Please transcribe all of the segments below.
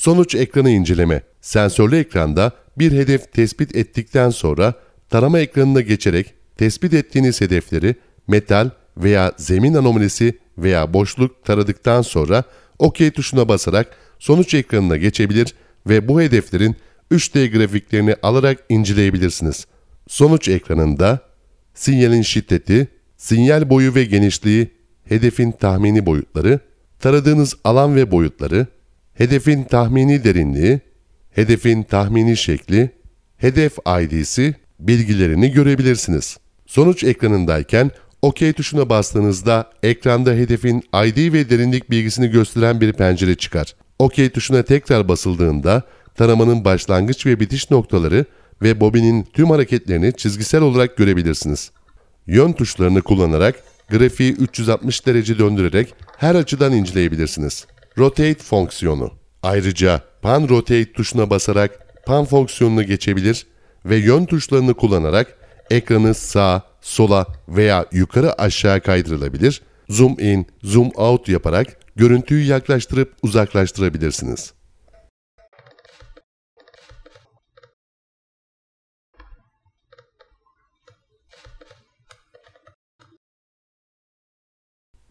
Sonuç ekranı inceleme. Sensörlü ekranda bir hedef tespit ettikten sonra tarama ekranına geçerek tespit ettiğiniz hedefleri metal veya zemin anomalisi veya boşluk taradıktan sonra OK tuşuna basarak sonuç ekranına geçebilir ve bu hedeflerin 3D grafiklerini alarak inceleyebilirsiniz. Sonuç ekranında sinyalin şiddeti, sinyal boyu ve genişliği, hedefin tahmini boyutları, taradığınız alan ve boyutları, hedefin tahmini derinliği, hedefin tahmini şekli, hedef ID'si bilgilerini görebilirsiniz. Sonuç ekranındayken OK tuşuna bastığınızda ekranda hedefin ID ve derinlik bilgisini gösteren bir pencere çıkar. OK tuşuna tekrar basıldığında taramanın başlangıç ve bitiş noktaları ve bobinin tüm hareketlerini çizgisel olarak görebilirsiniz. Yön tuşlarını kullanarak grafiği 360 derece döndürerek her açıdan inceleyebilirsiniz. Rotate fonksiyonu. Ayrıca Pan Rotate tuşuna basarak Pan fonksiyonuna geçebilir ve yön tuşlarını kullanarak ekranı sağ, sola veya yukarı aşağı kaydırılabilir, zoom in, zoom out yaparak görüntüyü yaklaştırıp uzaklaştırabilirsiniz.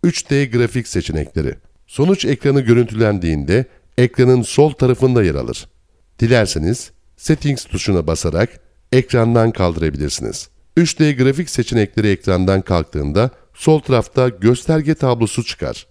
...3D grafik seçenekleri Sonuç ekranı görüntülendiğinde ekranın sol tarafında yer alır. Dilerseniz Settings tuşuna basarak ekrandan kaldırabilirsiniz. 3D grafik seçenekleri ekrandan kalktığında sol tarafta gösterge tablosu çıkar.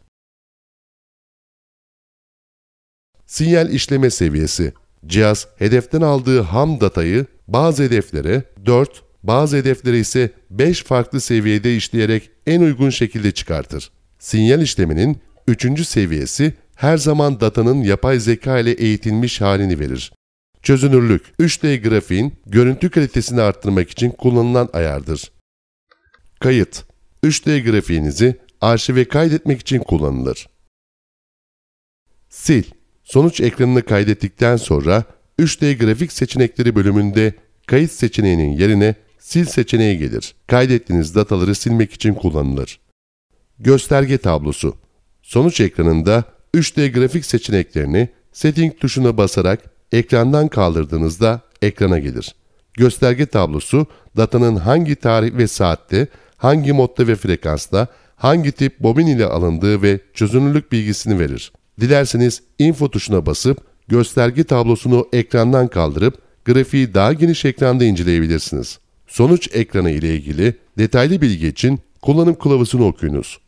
Sinyal işleme seviyesi. Cihaz hedeften aldığı ham datayı bazı hedeflere 4, bazı hedeflere ise 5 farklı seviyede işleyerek en uygun şekilde çıkartır. Sinyal işleminin Üçüncü seviyesi her zaman datanın yapay zeka ile eğitilmiş halini verir. Çözünürlük, 3D grafiğin görüntü kalitesini arttırmak için kullanılan ayardır. Kayıt, 3D grafiğinizi arşive kaydetmek için kullanılır. Sil, sonuç ekranını kaydettikten sonra 3D grafik seçenekleri bölümünde kayıt seçeneğinin yerine sil seçeneği gelir. Kaydettiğiniz dataları silmek için kullanılır. Gösterge tablosu Sonuç ekranında 3D grafik seçeneklerini Setting tuşuna basarak ekrandan kaldırdığınızda ekrana gelir. Gösterge tablosu datanın hangi tarih ve saatte, hangi modda ve frekansta, hangi tip bobin ile alındığı ve çözünürlük bilgisini verir. Dilerseniz info tuşuna basıp gösterge tablosunu ekrandan kaldırıp grafiği daha geniş ekranda inceleyebilirsiniz. Sonuç ekranı ile ilgili detaylı bilgi için kullanım kılavuzunu okuyunuz.